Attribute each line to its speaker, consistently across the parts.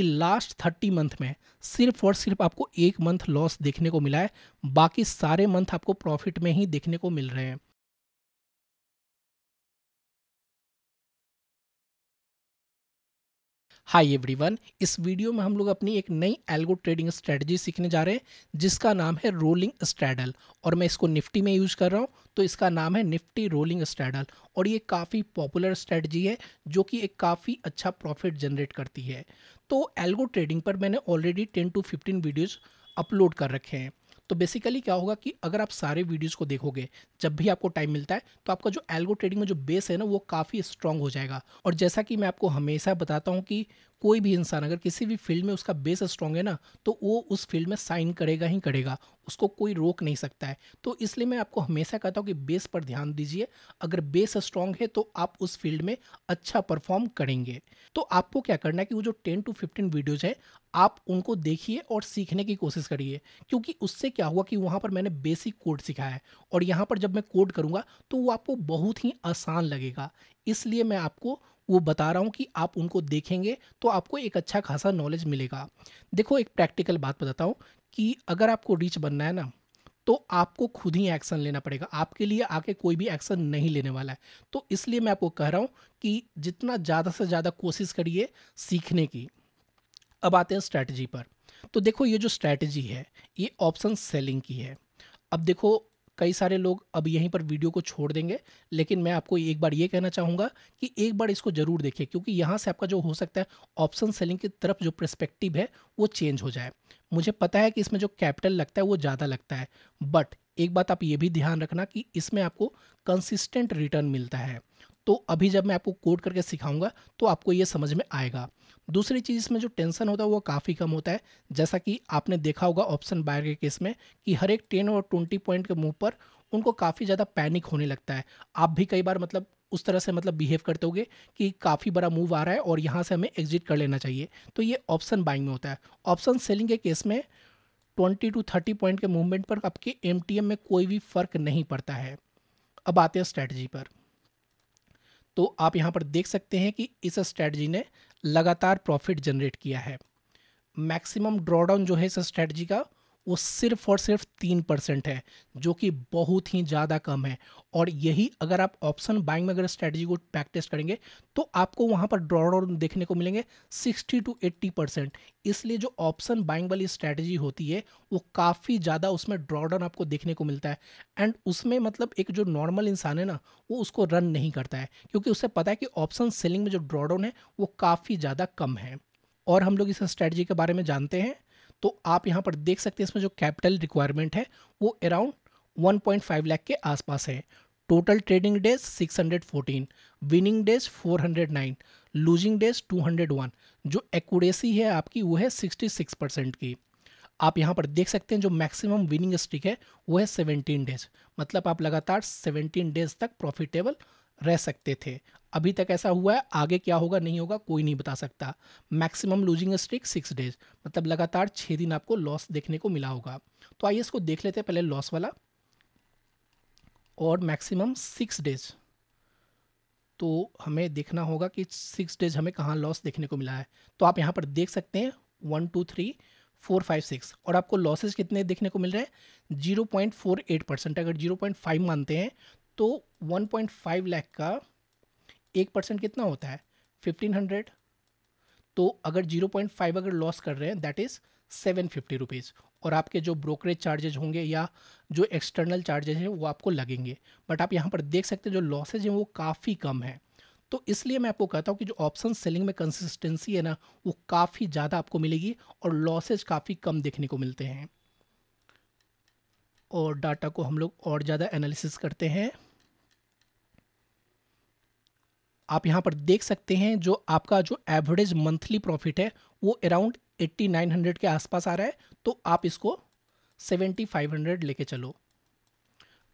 Speaker 1: कि last thirty month में सिर्फ और सिर्फ आपको एक मंथ लॉस देखने को मिला है बाकी सारे मंथ आपको प्रॉफिट में ही देखने को मिल रहे हैं हाय एवरीवन इस वीडियो में हम लोग अपनी एक नई एल्गो ट्रेडिंग स्ट्रेटजी सीखने जा रहे हैं जिसका नाम है रोलिंग स्ट्रैडल और मैं इसको निफ्टी में यूज कर रहा हूं तो इसका नाम है निफ्टी रोलिंग स्ट्रैडल और ये काफ़ी पॉपुलर स्ट्रेटजी है जो कि एक काफ़ी अच्छा प्रॉफिट जनरेट करती है तो एल्गो ट्रेडिंग पर मैंने already ten to fifteen videos upload कर रखे हैं तो बेसिकली क्या होगा कि अगर आप सारे वीडियोस को देखोगे जब भी आपको टाइम मिलता है तो आपका जो एल्गो ट्रेडिंग में जो बेस है ना वो काफ़ी स्ट्रांग हो जाएगा और जैसा कि मैं आपको हमेशा बताता हूँ कि कोई भी इंसान अगर किसी भी फील्ड में उसका बेस स्ट्रांग है ना तो वो उस फील्ड में साइन करेगा ही करेगा उसको कोई रोक नहीं सकता है तो इसलिए मैं आपको हमेशा कहता हूँ कि बेस पर ध्यान दीजिए अगर बेस स्ट्रांग है तो आप उस फील्ड में अच्छा परफॉर्म करेंगे तो आपको क्या करना है कि वो जो टेन टू फिफ्टीन वीडियोज़ हैं आप उनको देखिए और सीखने की कोशिश करिए क्योंकि उससे क्या हुआ कि वहाँ पर मैंने बेसिक कोड सिखाया है और यहाँ पर जब मैं कोड करूँगा तो वो आपको बहुत ही आसान लगेगा इसलिए मैं आपको वो बता रहा हूँ कि आप उनको देखेंगे तो आपको एक अच्छा खासा नॉलेज मिलेगा देखो एक प्रैक्टिकल बात बताता हूँ कि अगर आपको रिच बनना है ना तो आपको खुद ही एक्शन लेना पड़ेगा आपके लिए आके कोई भी एक्शन नहीं लेने वाला है तो इसलिए मैं आपको कह रहा हूँ कि जितना ज़्यादा से ज़्यादा कोशिश करिए सीखने की अब आते हैं स्ट्रैटेजी पर तो देखो ये जो स्ट्रैटेजी है ये ऑप्शन सेलिंग की है अब देखो कई सारे लोग अब यहीं पर वीडियो को छोड़ देंगे लेकिन मैं आपको एक बार ये कहना चाहूँगा कि एक बार इसको ज़रूर देखें क्योंकि यहाँ से आपका जो हो सकता है ऑप्शन सेलिंग की तरफ जो प्रस्पेक्टिव है वो चेंज हो जाए मुझे पता है कि इसमें जो कैपिटल लगता है वो ज़्यादा लगता है बट एक बात आप ये भी ध्यान रखना कि इसमें आपको कंसिस्टेंट रिटर्न मिलता है तो अभी जब मैं आपको कोड करके सिखाऊंगा तो आपको ये समझ में आएगा दूसरी चीज़ इसमें जो टेंशन होता है वो काफ़ी कम होता है जैसा कि आपने देखा होगा ऑप्शन बायर के केस में कि हर एक टेन और ट्वेंटी पॉइंट के मुंह पर उनको काफ़ी ज़्यादा पैनिक होने लगता है आप भी कई बार मतलब उस तरह से मतलब बिहेव करते होगे कि काफ़ी बड़ा मूव आ रहा है और यहाँ से हमें एग्जिट कर लेना चाहिए तो ये ऑप्शन बाइंग में होता है ऑप्शन सेलिंग के केस में ट्वेंटी टू थर्टी पॉइंट के मूवमेंट पर आपके एम में कोई भी फ़र्क नहीं पड़ता है अब आते हैं स्ट्रेटजी पर तो आप यहाँ पर देख सकते हैं कि इस स्ट्रैटी ने लगातार प्रॉफिट जनरेट किया है मैक्सिमम ड्रॉडाउन जो है इस स्ट्रैटी का वो सिर्फ और सिर्फ तीन परसेंट है जो कि बहुत ही ज़्यादा कम है और यही अगर आप ऑप्शन बाइंग में अगर स्ट्रैटेजी को प्रैक्टिस करेंगे तो आपको वहाँ पर ड्रॉडाउन देखने को मिलेंगे सिक्सटी टू एट्टी परसेंट इसलिए जो ऑप्शन बाइंग वाली स्ट्रैटेजी होती है वो काफ़ी ज़्यादा उसमें ड्रॉडाउन आपको देखने को मिलता है एंड उसमें मतलब एक जो नॉर्मल इंसान है ना वो उसको रन नहीं करता है क्योंकि उससे पता है कि ऑप्शन सेलिंग में जो ड्रॉडाउन है वो काफ़ी ज़्यादा कम है और हम लोग इस स्ट्रैटेजी के बारे में जानते हैं तो आप यहाँ पर देख सकते हैं इसमें जो कैपिटल रिक्वायरमेंट है वो अराउंड 1.5 लाख के आसपास है total trading days 614, winning days 409, losing days 201, जो एक्यूरेसी है आपकी वो है 66 परसेंट की आप यहाँ पर देख सकते हैं जो मैक्सिमम विनिंग स्टिक है वो है 17 डेज मतलब आप लगातार 17 डेज तक प्रॉफिटेबल रह सकते थे अभी तक ऐसा हुआ है आगे क्या होगा नहीं होगा कोई नहीं बता सकता maximum losing streak six days मतलब लगातार छः दिन आपको लॉस देखने को मिला होगा तो आइए इसको देख लेते हैं पहले लॉस वाला और मैक्सिमम सिक्स डेज तो हमें देखना होगा कि सिक्स डेज हमें कहाँ लॉस देखने को मिला है तो आप यहाँ पर देख सकते हैं one two three four five six और आपको लॉसेज कितने देखने को मिल रहे हैं zero point four eight percent अगर जीरो पॉइंट फाइव मानते हैं तो 1.5 लाख का एक परसेंट कितना होता है 1500 तो अगर 0.5 अगर लॉस कर रहे हैं that is seven fifty rupees और आपके जो ब्रोकरेज चार्जेज होंगे या जो एक्सटर्नल चार्जेज हैं वो आपको लगेंगे बट आप यहाँ पर देख सकते हैं जो लॉसेज हैं वो काफ़ी कम हैं तो इसलिए मैं आपको कहता हूँ कि जो ऑप्शन सेलिंग में कंसिस्टेंसी है ना वो काफ़ी ज़्यादा आपको मिलेगी और लॉसेज काफ़ी कम देखने को मिलते हैं और डाटा को हम लोग और ज़्यादा एनालिसिस करते हैं आप यहाँ पर देख सकते हैं जो आपका जो एवरेज मंथली प्रॉफिट है वो अराउंड 8900 के आसपास आ रहा है तो आप इसको 7500 लेके चलो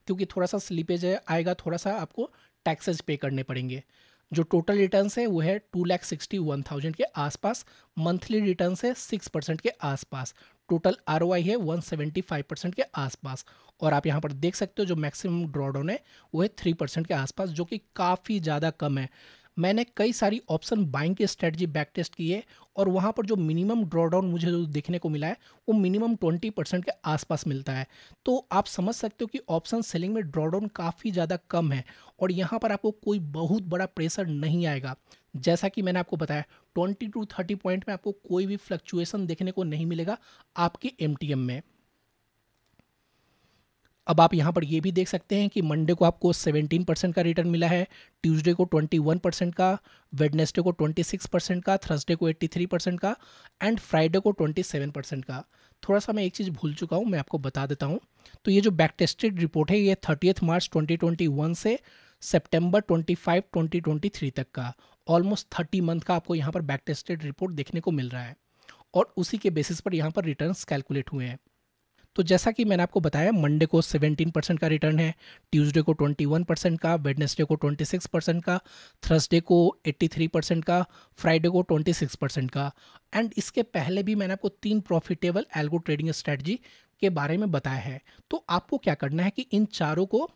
Speaker 1: क्योंकि थोड़ा सा स्लीपेज आएगा थोड़ा सा आपको टैक्सेस पे करने पड़ेंगे जो टोटल रिटर्न है वो है two lakh sixty one thousand के आसपास मंथली रिटर्न है सिक्स परसेंट के आसपास टोटल आर है वन सेवेंटी फाइव परसेंट के आसपास और आप यहाँ पर देख सकते हो जो मैक्सिमम ड्रॉडाउन है वो है थ्री परसेंट के आसपास जो कि काफ़ी ज़्यादा कम है मैंने कई सारी ऑप्शन बाइंग की स्ट्रेटजी बैक टेस्ट की है और वहाँ पर जो मिनिमम ड्रॉडाउन मुझे जो देखने को मिला है वो मिनिमम ट्वेंटी परसेंट के आसपास मिलता है तो आप समझ सकते हो कि ऑप्शन सेलिंग में ड्रॉडाउन काफ़ी ज़्यादा कम है और यहाँ पर आपको कोई बहुत बड़ा प्रेशर नहीं आएगा जैसा कि मैंने आपको बताया ट्वेंटी टू थर्टी पॉइंट में आपको कोई भी फ्लक्चुएसन देखने को नहीं मिलेगा आपके एम में अब आप यहाँ पर ये भी देख सकते हैं कि मंडे को आपको 17 परसेंट का रिटर्न मिला है ट्यूसडे को 21 परसेंट का वेडनेसडे को 26 परसेंट का थर्सडे को 83 परसेंट का एंड फ्राइडे को 27 परसेंट का थोड़ा सा मैं एक चीज़ भूल चुका हूँ मैं आपको बता देता हूँ तो ये जो बैक टेस्टेड रिपोर्ट है ये थर्टीथ मार्च ट्वेंटी से सेप्टेम्बर ट्वेंटी फाइव तक का ऑलमोस्ट थर्टी मंथ का आपको यहाँ पर बैक टेस्टेड रिपोर्ट देखने को मिल रहा है और उसी के बेसिस पर यहाँ पर रिटर्न कैलकुलेट हुए हैं तो जैसा कि मैंने आपको बताया मंडे को 17 परसेंट का रिटर्न है ट्यूसडे को 21 परसेंट का वेडनेसडे को 26 परसेंट का थर्सडे को 83 परसेंट का फ्राइडे को 26 परसेंट का एंड इसके पहले भी मैंने आपको तीन प्रॉफिटेबल एल्गो ट्रेडिंग स्ट्रेटजी के बारे में बताया है तो आपको क्या करना है कि इन चारों को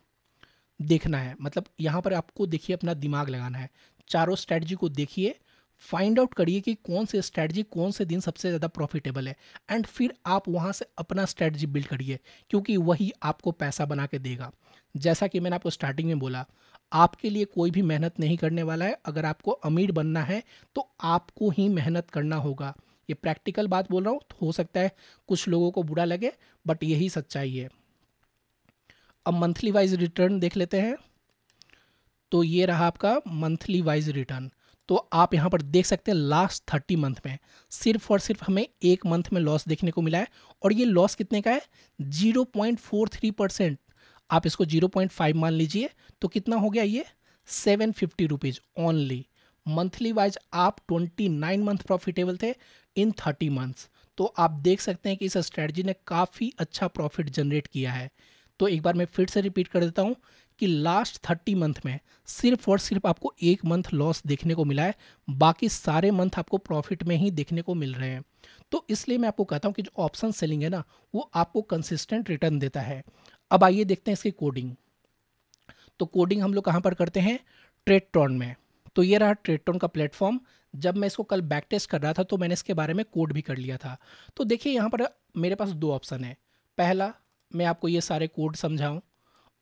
Speaker 1: देखना है मतलब यहाँ पर आपको देखिए अपना दिमाग लगाना है चारों स्ट्रैटी को देखिए फाइंड आउट करिए कि कौन से स्ट्रैटी कौन से दिन सबसे ज़्यादा प्रॉफिटेबल है एंड फिर आप वहाँ से अपना स्ट्रैटी बिल्ड करिए क्योंकि वही आपको पैसा बना के देगा जैसा कि मैंने आपको स्टार्टिंग में बोला आपके लिए कोई भी मेहनत नहीं करने वाला है अगर आपको अमीर बनना है तो आपको ही मेहनत करना होगा ये प्रैक्टिकल बात बोल रहा हूँ हो सकता है कुछ लोगों को बुरा लगे बट यही सच्चाई है अब मंथली वाइज रिटर्न देख लेते हैं तो ये रहा आपका मंथली वाइज रिटर्न तो आप यहाँ पर देख सकते हैं लास्ट थर्टी मंथ में सिर्फ और सिर्फ हमें एक मंथ में लॉस देखने को मिला है और ये लॉस कितने का है zero point four three percent आप इसको जीरो पॉइंट फाइव मान लीजिए तो कितना हो गया ये seven fifty rupees only monthly wise आप ट्वेंटी नाइन मंथ प्रॉफिटेबल थे इन थर्टी मंथ्स तो आप देख सकते हैं कि इस स्ट्रेटजी ने काफ़ी अच्छा प्रॉफिट जनरेट किया है तो एक बार मैं फिर से रिपीट कर देता हूँ कि लास्ट थर्टी मंथ में सिर्फ और सिर्फ आपको एक मंथ लॉस देखने को मिला है बाकी सारे मंथ आपको प्रॉफिट में ही देखने को मिल रहे हैं तो इसलिए मैं आपको कहता हूँ कि जो ऑप्शन सेलिंग है ना वो आपको कंसिस्टेंट रिटर्न देता है अब आइए देखते हैं इसकी कोडिंग तो कोडिंग हम लोग कहाँ पर करते हैं ट्रेडट्रॉन में तो ये रहा ट्रेडटोन का प्लेटफॉर्म जब मैं इसको कल बैक टेस्ट कर रहा था तो मैंने इसके बारे में कोड भी कर लिया था तो देखिए यहाँ पर मेरे पास दो ऑप्शन है पहला मैं आपको ये सारे कोड समझाऊं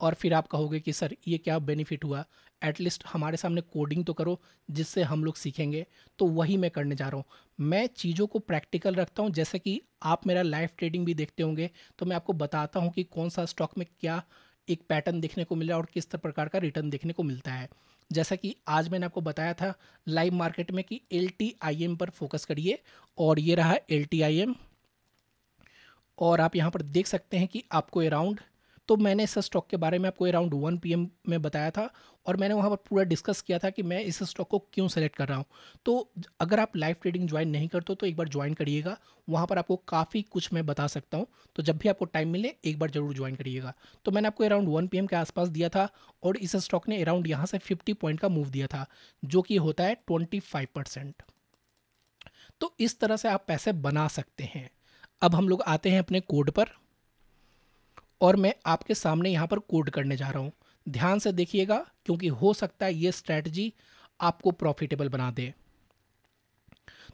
Speaker 1: और फिर आप कहोगे कि सर ये क्या बेनिफिट हुआ एटलीस्ट हमारे सामने कोडिंग तो करो जिससे हम लोग सीखेंगे तो वही मैं करने जा रहा हूँ मैं चीज़ों को प्रैक्टिकल रखता हूँ जैसे कि आप मेरा लाइव ट्रेडिंग भी देखते होंगे तो मैं आपको बताता हूँ कि कौन सा स्टॉक में क्या एक पैटर्न देखने को मिला और किस प्रकार का रिटर्न देखने को मिलता है जैसा कि आज मैंने आपको बताया था लाइव मार्केट में कि एल पर फोकस करिए और ये रहा एल और आप यहाँ पर देख सकते हैं कि आपको अराउंड तो मैंने इस स्टॉक के बारे में आपको अराउंड वन पी में बताया था और मैंने वहाँ पर पूरा डिस्कस किया था कि मैं इस स्टॉक को क्यों सेलेक्ट कर रहा हूँ तो अगर आप लाइव ट्रेडिंग ज्वाइन नहीं करते तो एक बार ज्वाइन करिएगा वहाँ पर आपको काफ़ी कुछ मैं बता सकता हूँ तो जब भी आपको टाइम मिले एक बार ज़रूर ज्वाइन करिएगा तो मैंने आपको अराउंड वन पी के आसपास दिया था और इस स्टॉक ने अराउंड यहाँ से फिफ्टी पॉइंट का मूव दिया था जो कि होता है ट्वेंटी फाइव परसेंट तो इस तरह से आप पैसे बना सकते हैं अब हम लोग आते हैं अपने कोड पर और मैं आपके सामने यहाँ पर कोड करने जा रहा हूँ ध्यान से देखिएगा क्योंकि हो सकता है ये स्ट्रैटेजी आपको प्रॉफिटेबल बना दे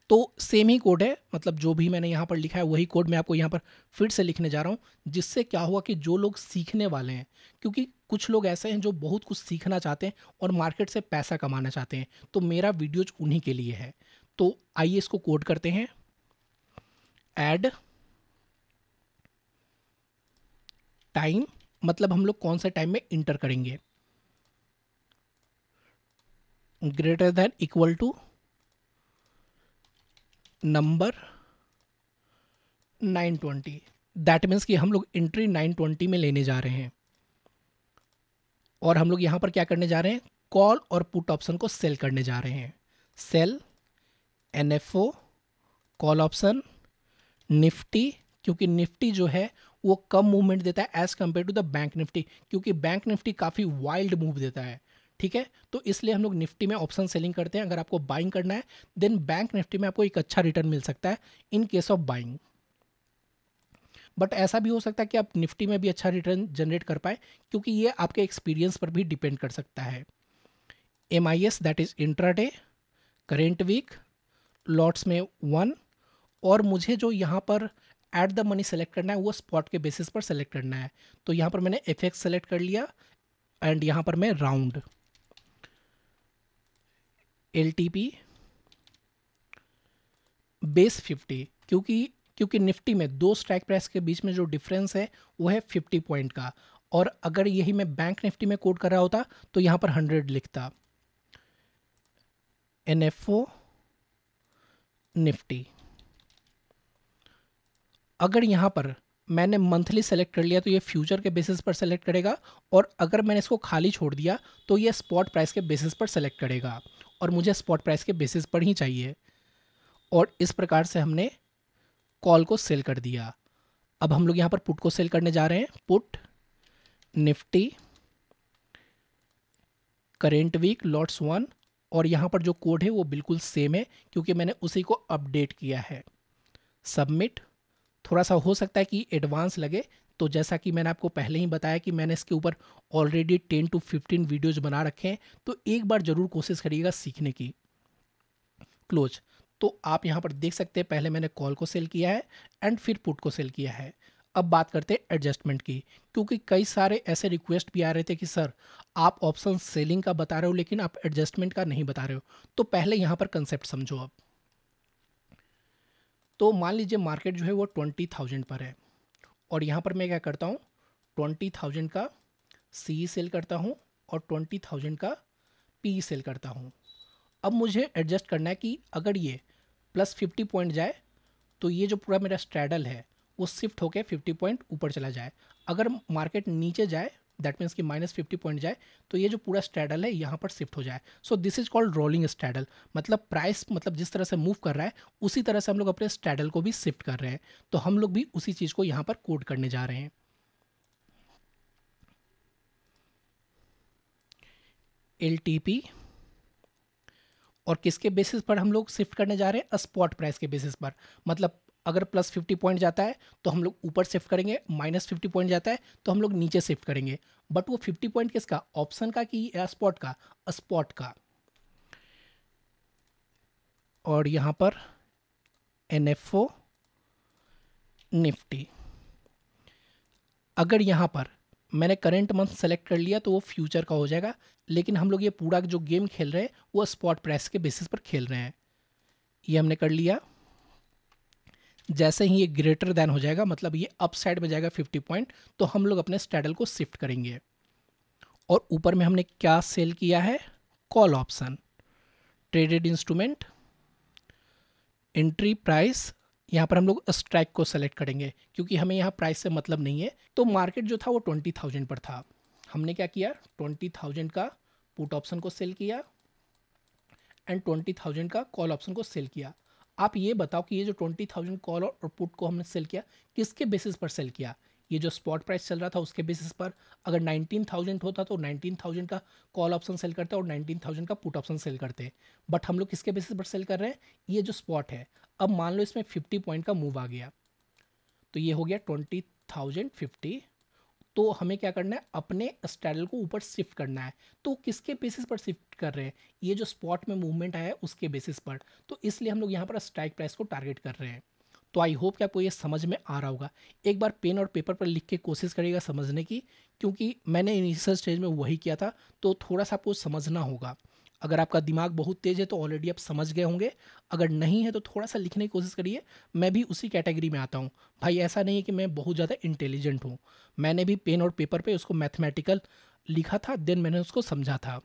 Speaker 1: तो सेम ही कोड है मतलब जो भी मैंने यहाँ पर लिखा है वही कोड मैं आपको यहाँ पर फिर से लिखने जा रहा हूँ जिससे क्या हुआ कि जो लोग सीखने वाले हैं क्योंकि कुछ लोग ऐसे हैं जो बहुत कुछ सीखना चाहते हैं और मार्केट से पैसा कमाना चाहते हैं तो मेरा वीडियोज उन्हीं के लिए है तो आइए इसको कोड करते हैं एड टाइम मतलब हम लोग कौन से टाइम में इंटर करेंगे greater than equal to number 920 that means कि हम लोग एंट्री 920 में लेने जा रहे हैं और हम लोग यहां पर क्या करने जा रहे हैं कॉल और पुट ऑप्शन को सेल करने जा रहे हैं sell N F O call option Nifty क्योंकि निफ्टी जो है वो कम मूवमेंट देता है as compared to the bank Nifty क्योंकि बैंक निफ्टी काफ़ी वाइल्ड मूव देता है ठीक है तो इसलिए हम लोग निफ्टी में ऑप्शन सेलिंग करते हैं अगर आपको बाइंग करना है देन बैंक निफ्टी में आपको एक अच्छा रिटर्न मिल सकता है in case of buying but ऐसा भी हो सकता है कि आप निफ्टी में भी अच्छा रिटर्न जनरेट कर पाए क्योंकि ये आपके एक्सपीरियंस पर भी डिपेंड कर सकता है M I S that is intraday current week lots में वन और मुझे जो यहाँ पर एट द मनी सेलेक्ट करना है वो स्पॉट के बेसिस पर सेलेक्ट करना है तो यहाँ पर मैंने एफ एक्स सेलेक्ट कर लिया एंड यहाँ पर मैं round L T P base fifty क्योंकि क्योंकि निफ्टी में दो स्ट्राइक प्राइस के बीच में जो डिफरेंस है वो है फिफ्टी पॉइंट का और अगर यही मैं बैंक निफ्टी में कोड कर रहा होता तो यहाँ पर हंड्रेड लिखता एन एफ ओ निफ्टी अगर यहाँ पर मैंने मंथली सेलेक्ट कर लिया तो ये फ्यूचर के बेसिस पर सेलेक्ट करेगा और अगर मैंने इसको खाली छोड़ दिया तो ये स्पॉट प्राइस के बेसिस पर सेलेक्ट करेगा और मुझे स्पॉट प्राइस के बेसिस पर ही चाहिए और इस प्रकार से हमने कॉल को सेल कर दिया अब हम लोग यहाँ पर पुट को सेल करने जा रहे हैं put Nifty current week lots one और यहाँ पर जो कोड है वो बिल्कुल सेम है क्योंकि मैंने उसी को अपडेट किया है सबमिट थोड़ा सा हो सकता है कि एडवांस लगे तो जैसा कि मैंने आपको पहले ही बताया कि मैंने इसके ऊपर already ten to fifteen videos बना रखे हैं तो एक बार ज़रूर कोशिश करिएगा सीखने की क्लोज तो आप यहाँ पर देख सकते हैं पहले मैंने कॉल को सेल किया है एंड फिर पुट को सेल किया है अब बात करते हैं एडजस्टमेंट की क्योंकि कई सारे ऐसे रिक्वेस्ट भी आ रहे थे कि सर आप ऑप्शन सेलिंग का बता रहे हो लेकिन आप एडजस्टमेंट का नहीं बता रहे हो तो पहले यहाँ पर कंसेप्ट समझो आप तो मान लीजिए मार्केट जो है वो ट्वेंटी थाउजेंड पर है और यहाँ पर मैं क्या करता हूँ ट्वेंटी थाउजेंड का सी सेल करता हूँ और ट्वेंटी थाउजेंड का पी सेल करता हूँ अब मुझे एडजस्ट करना है कि अगर ये प्लस फिफ्टी पॉइंट जाए तो ये जो पूरा मेरा स्ट्रैडल है वो शिफ्ट होकर फिफ्टी पॉइंट ऊपर चला जाए अगर मार्केट नीचे जाए दैट मीन्स कि माइनस फिफ्टी पॉइंट जाए तो ये जो पूरा स्टैडल है यहाँ पर शिफ्ट हो जाए so this is called rolling straddle मतलब प्राइस मतलब जिस तरह से मूव कर रहा है उसी तरह से हम लोग अपने स्टैडल को भी शिफ्ट कर रहे हैं तो हम लोग भी उसी चीज़ को यहाँ पर कोड करने जा रहे हैं एल टी पी और किसके बेसिस पर हम लोग शिफ्ट करने जा रहे हैं स्पॉट प्राइस के बेसिस पर मतलब अगर प्लस फिफ्टी पॉइंट जाता है तो हम लोग ऊपर शिफ्ट करेंगे माइनस फिफ्टी पॉइंट जाता है तो हम लोग नीचे शिफ्ट करेंगे बट वो फिफ्टी पॉइंट किसका ऑप्शन का कि स्पॉट का स्पॉट का और यहाँ पर एन एफ ओ निफ्टी अगर यहाँ पर मैंने करेंट मंथ सेलेक्ट कर लिया तो वो फ्यूचर का हो जाएगा लेकिन हम लोग ये पूरा जो गेम खेल रहे हैं वो स्पॉट प्राइस के बेसिस पर खेल रहे हैं ये हमने कर लिया जैसे ही ये ग्रेटर देन हो जाएगा मतलब ये अप साइड में जाएगा फिफ्टी पॉइंट तो हम लोग अपने स्टैडल को शिफ्ट करेंगे और ऊपर में हमने क्या सेल किया है call option traded instrument entry price यहाँ पर हम लोग स्ट्राइक को सेलेक्ट करेंगे क्योंकि हमें यहाँ प्राइस से मतलब नहीं है तो मार्केट जो था वो ट्वेंटी थाउजेंड पर था हमने क्या किया ट्वेंटी थाउजेंड का पुट ऑप्शन को सेल किया एंड ट्वेंटी थाउजेंड का कॉल ऑप्शन को सेल किया आप ये बताओ कि ये जो ट्वेंटी थाउजेंड कॉल और पुट को हमने सेल किया किसके बेसिस पर सेल किया ये जो स्पॉट प्राइस चल रहा था उसके बेसिस पर अगर नाइनटीन थाउजेंड होता तो नाइनटीन थाउजेंड का कॉल ऑप्शन सेल करते और नाइनटीन थाउजेंड का पुट ऑप्शन सेल करते बट हम लोग किसके बेसिस पर सेल कर रहे हैं ये जो स्पॉट है अब मान लो इसमें फिफ्टी पॉइंट का मूव आ गया तो ये हो गया ट्वेंटी थाउजेंड फिफ्टी तो हमें क्या करना है अपने स्टैडल को ऊपर शिफ्ट करना है तो किसके बेसिस पर शिफ्ट कर रहे हैं ये जो स्पॉट में मूवमेंट आया है उसके बेसिस पर तो इसलिए हम लोग यहाँ पर स्ट्राइक प्राइस को टारगेट कर रहे हैं तो आई होप कि आपको ये समझ में आ रहा होगा एक बार पेन और पेपर पर लिख के कोशिश करिएगा समझने की क्योंकि मैंने इनिशियल स्टेज में वही किया था तो थोड़ा सा आपको समझना होगा अगर आपका दिमाग बहुत तेज़ है तो ऑलरेडी आप समझ गए होंगे अगर नहीं है तो थोड़ा सा लिखने की कोशिश करिए मैं भी उसी कैटेगरी में आता हूँ भाई ऐसा नहीं है कि मैं बहुत ज़्यादा इंटेलिजेंट हूँ मैंने भी पेन और पेपर पे उसको मैथमेटिकल लिखा था देन मैंने उसको समझा था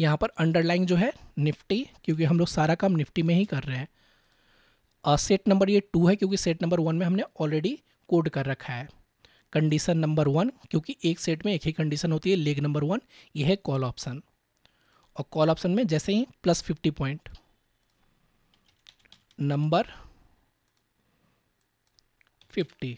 Speaker 1: यहाँ पर अंडरलाइन जो है निफ्टी क्योंकि हम लोग सारा काम निफ्टी में ही कर रहे हैं सेट नंबर ये टू है क्योंकि सेट नंबर वन में हमने ऑलरेडी कोड कर रखा है कंडीशन नंबर वन क्योंकि एक सेट में एक ही कंडीशन होती है लेग नंबर वन ये है कॉल ऑप्शन और कॉल ऑप्शन में जैसे ही plus fifty point number fifty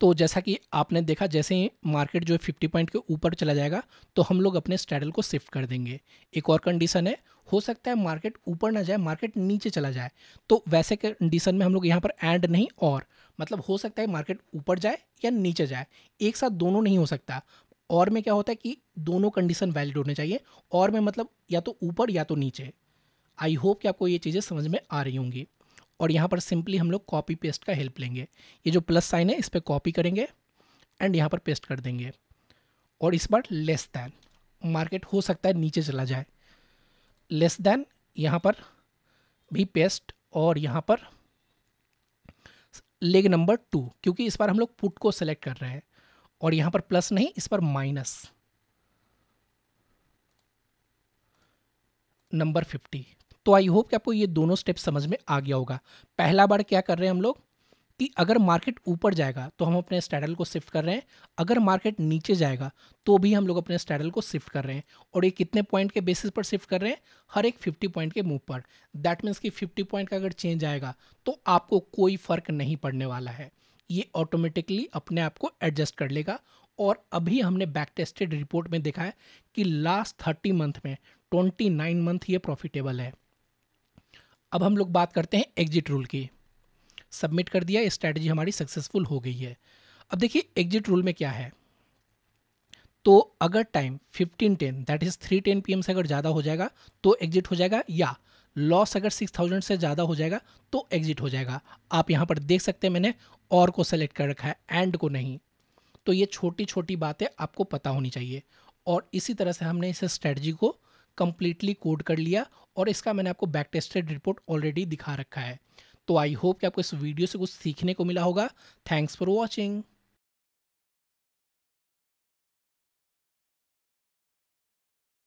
Speaker 1: तो जैसा कि आपने देखा जैसे ही मार्केट जो है फिफ्टी पॉइंट के ऊपर चला जाएगा तो हम लोग अपने स्ट्रैडल को शिफ्ट कर देंगे एक और कंडीशन है हो सकता है मार्केट ऊपर ना जाए मार्केट नीचे चला जाए तो वैसे कंडीशन में हम लोग यहाँ पर एंड नहीं और मतलब हो सकता है मार्केट ऊपर जाए या नीचे जाए एक साथ दोनों नहीं हो सकता और में क्या होता है कि दोनों कंडीशन वैलिड होने चाहिए और में मतलब या तो ऊपर या तो नीचे आई होप कि आपको ये चीज़ें समझ में आ रही होंगी और यहाँ पर सिंपली हम लोग कॉपी पेस्ट का हेल्प लेंगे ये जो प्लस साइन है इस पर कॉपी करेंगे एंड यहाँ पर पेस्ट कर देंगे और इस बार लेस दैन मार्केट हो सकता है नीचे चला जाए लेस दैन यहाँ पर भी पेस्ट और यहाँ पर लेग नंबर टू क्योंकि इस बार हम लोग पुट को सेलेक्ट कर रहे हैं और यहां पर प्लस नहीं इस पर माइनस नंबर फिफ्टी तो आई होप कि आपको ये दोनों स्टेप समझ में आ गया होगा पहला बार क्या कर रहे हैं हम लोग कि अगर मार्केट ऊपर जाएगा तो हम अपने स्टैडल को शिफ्ट कर रहे हैं अगर मार्केट नीचे जाएगा तो भी हम लोग अपने स्टैडल को शिफ्ट कर रहे हैं और ये कितने पॉइंट के बेसिस पर शिफ्ट कर रहे हैं हर एक 50 पॉइंट के मूव पर दैट मीन्स कि 50 पॉइंट का अगर चेंज आएगा तो आपको कोई फर्क नहीं पड़ने वाला है ये ऑटोमेटिकली अपने आप को एडजस्ट कर लेगा और अभी हमने बैक टेस्टेड रिपोर्ट में देखा है कि लास्ट थर्टी मंथ में ट्वेंटी नाइन मंथ ये प्रॉफिटेबल है अब हम लोग बात करते हैं एग्जिट रूल की सबमिट कर दिया स्ट्रैटेजी हमारी सक्सेसफुल हो गई है अब देखिए एग्जिट रूल में क्या है तो अगर time fifteen ten that is three ten P से अगर ज़्यादा हो जाएगा तो एग्जिट हो जाएगा या लॉस अगर सिक्स थाउजेंड से ज़्यादा हो जाएगा तो एग्जिट हो जाएगा आप यहाँ पर देख सकते हैं मैंने और को सेलेक्ट कर रखा है एंड को नहीं तो ये छोटी छोटी बातें आपको पता होनी चाहिए और इसी तरह से हमने इस स्ट्रेटजी को कम्प्लीटली कोड कर लिया और इसका मैंने आपको बैक टेस्टेड रिपोर्ट ऑलरेडी दिखा रखा है तो आई होप कि आपको इस वीडियो से कुछ सीखने को मिला होगा थैंक्स फॉर वॉचिंग